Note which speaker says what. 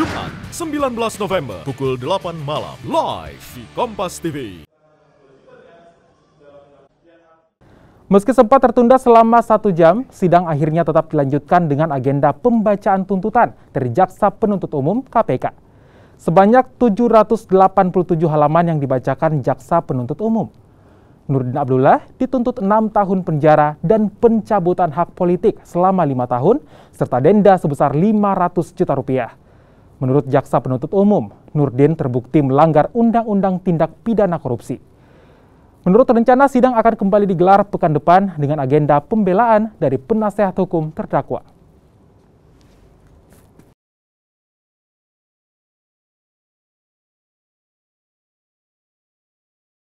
Speaker 1: Jumat 19 November pukul 8 malam live di Kompas TV.
Speaker 2: Meski sempat tertunda selama satu jam, sidang akhirnya tetap dilanjutkan dengan agenda pembacaan tuntutan dari Jaksa Penuntut Umum KPK. Sebanyak 787 halaman yang dibacakan Jaksa Penuntut Umum. Nurdin Abdullah dituntut 6 tahun penjara dan pencabutan hak politik selama lima tahun, serta denda sebesar 500 juta rupiah. Menurut jaksa penuntut umum, Nurdin terbukti melanggar Undang-Undang Tindak Pidana Korupsi. Menurut rencana, sidang akan kembali digelar pekan depan dengan agenda pembelaan dari penasehat hukum terdakwa.